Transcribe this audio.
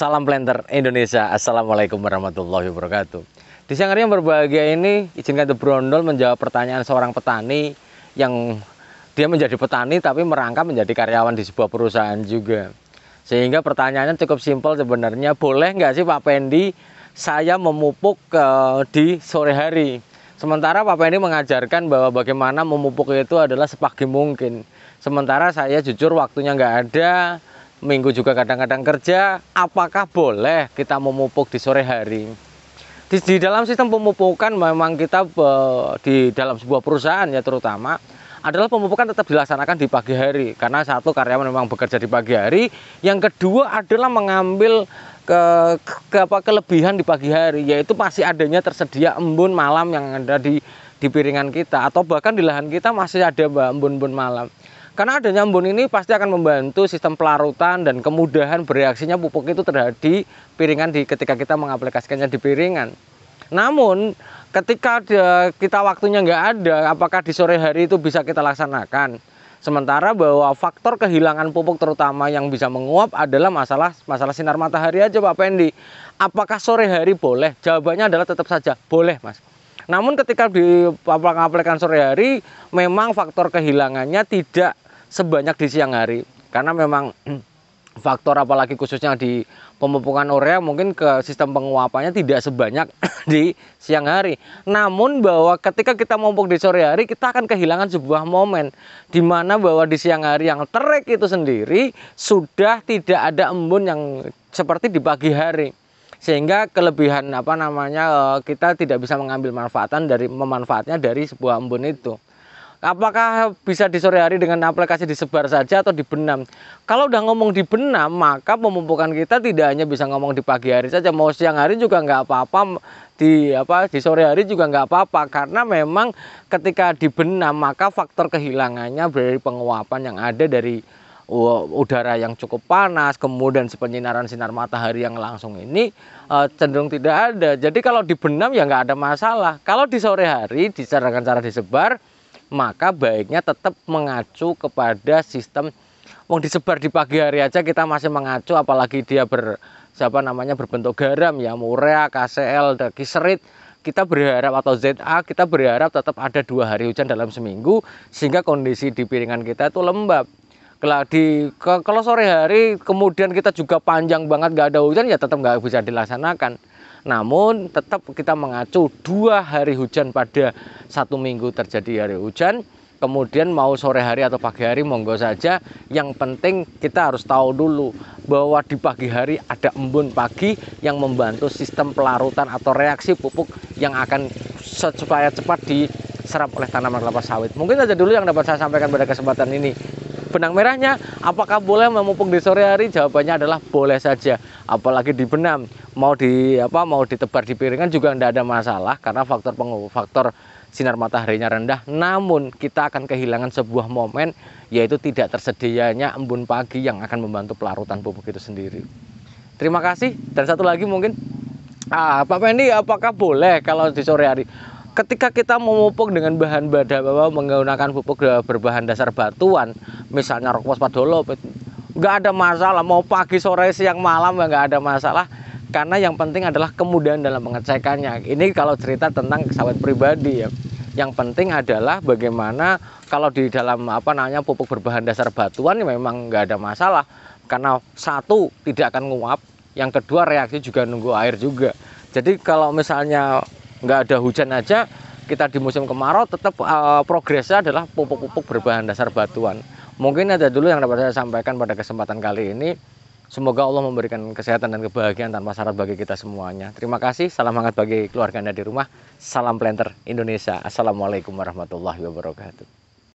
Salam Planter Indonesia. Assalamualaikum warahmatullahi wabarakatuh. Di siang hari yang berbahagia ini, izinkan The Brondol menjawab pertanyaan seorang petani yang dia menjadi petani tapi merangkap menjadi karyawan di sebuah perusahaan juga. Sehingga pertanyaannya cukup simpel sebenarnya. Boleh nggak sih Pak Pendi saya memupuk uh, di sore hari? Sementara Pak Pendi mengajarkan bahwa bagaimana memupuk itu adalah sepagi mungkin. Sementara saya jujur waktunya nggak ada, minggu juga kadang-kadang kerja, apakah boleh kita memupuk di sore hari? Di, di dalam sistem pemupukan memang kita eh, di dalam sebuah perusahaan ya terutama adalah pemupukan tetap dilaksanakan di pagi hari karena satu karyawan memang bekerja di pagi hari, yang kedua adalah mengambil ke, ke apa kelebihan di pagi hari yaitu masih adanya tersedia embun malam yang ada di di piringan kita atau bahkan di lahan kita masih ada embun-embun malam. Karena adanya embun ini pasti akan membantu sistem pelarutan dan kemudahan bereaksinya pupuk itu terhadap di piringan di ketika kita mengaplikasikannya di piringan. Namun ketika kita waktunya nggak ada, apakah di sore hari itu bisa kita laksanakan? Sementara bahwa faktor kehilangan pupuk terutama yang bisa menguap adalah masalah masalah sinar matahari aja Pak Pendi. Apakah sore hari boleh? Jawabannya adalah tetap saja boleh, Mas. Namun ketika di aplikasikan sore hari memang faktor kehilangannya tidak sebanyak di siang hari karena memang faktor apalagi khususnya di pemupukan urea mungkin ke sistem penguapannya tidak sebanyak di siang hari. Namun bahwa ketika kita memupuk di sore hari kita akan kehilangan sebuah momen di mana bahwa di siang hari yang terik itu sendiri sudah tidak ada embun yang seperti di pagi hari sehingga kelebihan apa namanya eh, kita tidak bisa mengambil manfaatan dari memanfaatnya dari sebuah embun itu. Apakah bisa di sore hari dengan aplikasi disebar saja atau dibenam? Kalau udah ngomong dibenam, maka pemupukan kita tidak hanya bisa ngomong di pagi hari saja, mau siang hari juga nggak apa-apa, di apa di sore hari juga nggak apa-apa karena memang ketika dibenam maka faktor kehilangannya dari penguapan yang ada dari udara yang cukup panas, kemudian penyinaran sinar matahari yang langsung ini e, cenderung tidak ada. Jadi kalau dibenam ya nggak ada masalah. Kalau di sore hari disarankan cara disebar maka baiknya tetap mengacu kepada sistem mau disebar di pagi hari aja kita masih mengacu apalagi dia ber siapa namanya berbentuk garam ya murea, KCL, kiserit kita berharap atau ZA kita berharap tetap ada dua hari hujan dalam seminggu sehingga kondisi di piringan kita itu lembab kalau di kalau sore hari kemudian kita juga panjang banget nggak ada hujan ya tetap nggak bisa dilaksanakan namun tetap kita mengacu dua hari hujan pada satu minggu terjadi hari hujan. Kemudian mau sore hari atau pagi hari monggo saja. Yang penting kita harus tahu dulu bahwa di pagi hari ada embun pagi yang membantu sistem pelarutan atau reaksi pupuk yang akan supaya cepat diserap oleh tanaman kelapa sawit. Mungkin saja dulu yang dapat saya sampaikan pada kesempatan ini benang merahnya apakah boleh memupuk di sore hari jawabannya adalah boleh saja apalagi di benam mau di apa mau ditebar di piringan juga tidak ada masalah karena faktor peng, faktor sinar mataharinya rendah namun kita akan kehilangan sebuah momen yaitu tidak tersedianya embun pagi yang akan membantu pelarutan pupuk itu sendiri terima kasih dan satu lagi mungkin ah, Pak Pendi apakah boleh kalau di sore hari ketika kita memupuk dengan bahan bahwa menggunakan pupuk berbahan dasar batuan misalnya rokok padolo nggak ada masalah mau pagi sore siang malam ya nggak ada masalah karena yang penting adalah kemudahan dalam pengecekannya ini kalau cerita tentang sawit pribadi ya yang penting adalah bagaimana kalau di dalam apa namanya pupuk berbahan dasar batuan ya memang nggak ada masalah karena satu tidak akan nguap yang kedua reaksi juga nunggu air juga jadi kalau misalnya nggak ada hujan aja kita di musim kemarau tetap uh, progresnya adalah pupuk-pupuk berbahan dasar batuan. Mungkin ada dulu yang dapat saya sampaikan pada kesempatan kali ini. Semoga Allah memberikan kesehatan dan kebahagiaan tanpa syarat bagi kita semuanya. Terima kasih, salam hangat bagi keluarga Anda di rumah. Salam Planter Indonesia. Assalamualaikum warahmatullahi wabarakatuh.